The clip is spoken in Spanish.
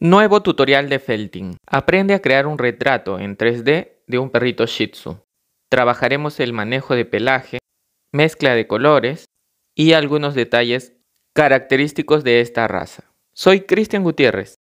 Nuevo tutorial de felting. Aprende a crear un retrato en 3D de un perrito Shih Tzu. Trabajaremos el manejo de pelaje, mezcla de colores y algunos detalles característicos de esta raza. Soy Cristian Gutiérrez.